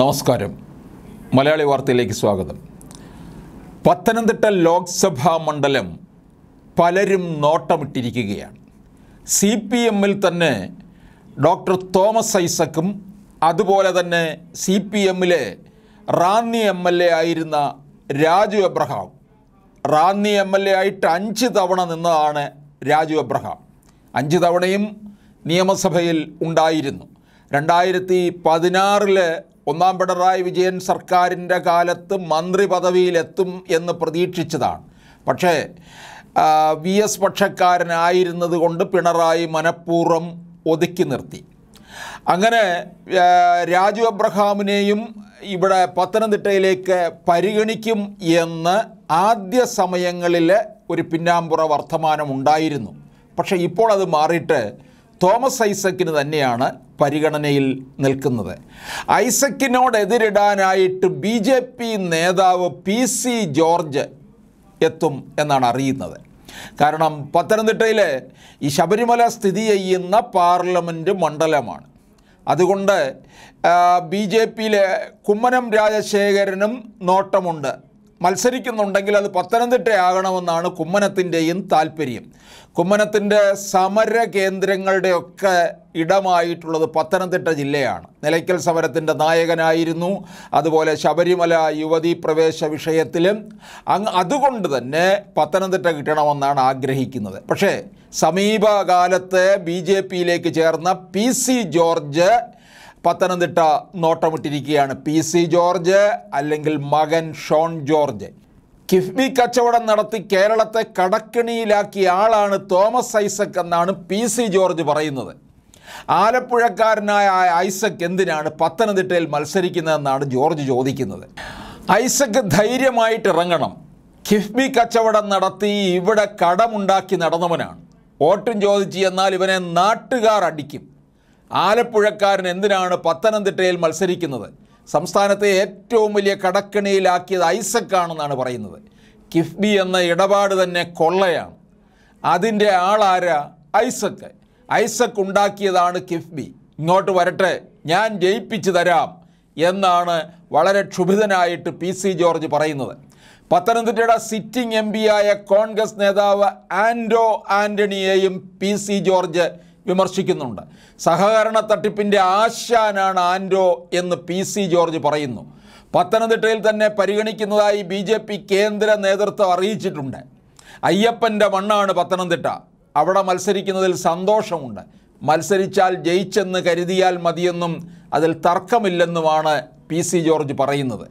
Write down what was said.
നമസ്കാരം മലയാളി വാർത്തയിലേക്ക് സ്വാഗതം പത്തനംതിട്ട ലോക്സഭാ മണ്ഡലം പലരും നോട്ടമിട്ടിരിക്കുകയാണ് സി പി എമ്മിൽ തന്നെ ഡോക്ടർ തോമസ് ഐസക്കും അതുപോലെ തന്നെ സി പി എമ്മിലെ റാന്നി എം എൽ എ ആയിരുന്ന Raju Abraham Ranni M L A ആയിട്ട് അഞ്ച് തവണ നിന്നതാണ് രാജു എബ്രഹാം അഞ്ച് തവണയും നിയമസഭയിൽ ഉണ്ടായിരുന്നു രണ്ടായിരത്തി പതിനാറില് ഒന്നാം പിണറായി വിജയൻ സർക്കാരിൻ്റെ കാലത്ത് മന്ത്രി പദവിയിലെത്തും എന്ന് പ്രതീക്ഷിച്ചതാണ് പക്ഷേ വി എസ് പക്ഷക്കാരനായിരുന്നത് കൊണ്ട് പിണറായി മനഃപൂർവ്വം ഒതുക്കി നിർത്തി അങ്ങനെ രാജു അബ്രഹാമിനെയും ഇവിടെ പത്തനംതിട്ടയിലേക്ക് പരിഗണിക്കും എന്ന് ആദ്യ സമയങ്ങളിൽ ഒരു പിന്നാമ്പുറ വർത്തമാനം ഉണ്ടായിരുന്നു പക്ഷേ ഇപ്പോൾ അത് മാറിയിട്ട് തോമസ് ഐസക്കിന് തന്നെയാണ് പരിഗണനയിൽ നിൽക്കുന്നത് ഐസക്കിനോടെതിരിടാനായിട്ട് ബി ജെ പി നേതാവ് പി സി ജോർജ് എത്തും എന്നാണ് അറിയുന്നത് കാരണം പത്തനംതിട്ടയിലെ ഈ ശബരിമല സ്ഥിതി ചെയ്യുന്ന പാർലമെൻറ്റ് മണ്ഡലമാണ് അതുകൊണ്ട് ബി ജെ പിയിലെ കുമ്മനം രാജശേഖരനും നോട്ടമുണ്ട് മത്സരിക്കുന്നുണ്ടെങ്കിൽ അത് പത്തനംതിട്ടയാകണമെന്നാണ് കുമ്മനത്തിൻ്റെയും താല്പര്യം കുമ്മനത്തിൻ്റെ സമര കേന്ദ്രങ്ങളുടെയൊക്കെ ഇടമായിട്ടുള്ളത് പത്തനംതിട്ട ജില്ലയാണ് നിലയ്ക്കൽ സമരത്തിൻ്റെ നായകനായിരുന്നു അതുപോലെ ശബരിമല യുവതി പ്രവേശ വിഷയത്തിലും അങ്ങ് അതുകൊണ്ട് തന്നെ പത്തനംതിട്ട കിട്ടണമെന്നാണ് ആഗ്രഹിക്കുന്നത് പക്ഷേ സമീപകാലത്ത് ബി ജെ പിയിലേക്ക് ചേർന്ന പി സി ജോർജ് പത്തനംതിട്ട നോട്ടമിട്ടിരിക്കുകയാണ് പി സി ജോർജ് അല്ലെങ്കിൽ മകൻ ഷോൺ ജോർജ് കിഫ്ബി കച്ചവടം നടത്തി കേരളത്തെ കടക്കിണിയിലാക്കിയ ആളാണ് തോമസ് ഐസക് എന്നാണ് പി സി ജോർജ് പറയുന്നത് ആലപ്പുഴക്കാരനായ ഐസക് എന്തിനാണ് പത്തനംതിട്ടയിൽ മത്സരിക്കുന്നതെന്നാണ് ജോർജ് ചോദിക്കുന്നത് ഐസക് ധൈര്യമായിട്ട് ഇറങ്ങണം കിഫ്ബി കച്ചവടം നടത്തി ഇവിടെ കടമുണ്ടാക്കി നടന്നവനാണ് വോട്ടും ചോദിച്ചു എന്നാൽ ഇവനെ നാട്ടുകാർ അടിക്കും ആലപ്പുഴക്കാരൻ എന്തിനാണ് പത്തനംതിട്ടയിൽ മത്സരിക്കുന്നത് സംസ്ഥാനത്തെ ഏറ്റവും വലിയ കടക്കിണിയിലാക്കിയത് ഐസക്കാണെന്നാണ് പറയുന്നത് കിഫ്ബി എന്ന ഇടപാട് തന്നെ കൊള്ളയാണ് അതിൻ്റെ ആളാരാ ഐസക്ക് ഐസക്ക് ഉണ്ടാക്കിയതാണ് കിഫ്ബി ഇങ്ങോട്ട് വരട്ടെ ഞാൻ ജയിപ്പിച്ചു തരാം എന്നാണ് വളരെ ക്ഷുഭിതനായിട്ട് പി സി ജോർജ് പറയുന്നത് പത്തനംതിട്ടയുടെ സിറ്റിംഗ് എം പിയായ കോൺഗ്രസ് നേതാവ് ആൻഡോ ആൻ്റണിയെയും പി സി ജോർജ് വിമർശിക്കുന്നുണ്ട് സഹകരണ തട്ടിപ്പിൻ്റെ ആശാനാണ് ആൻഡോ എന്ന് പി സി ജോർജ് പറയുന്നു പത്തനംതിട്ടയിൽ തന്നെ പരിഗണിക്കുന്നതായി ബി ജെ പി കേന്ദ്ര നേതൃത്വം അറിയിച്ചിട്ടുണ്ട് അയ്യപ്പൻ്റെ മണ്ണാണ് പത്തനംതിട്ട അവിടെ മത്സരിക്കുന്നതിൽ സന്തോഷമുണ്ട് മത്സരിച്ചാൽ ജയിച്ചെന്ന് കരുതിയാൽ മതിയെന്നും അതിൽ തർക്കമില്ലെന്നുമാണ് പി സി ജോർജ് പറയുന്നത്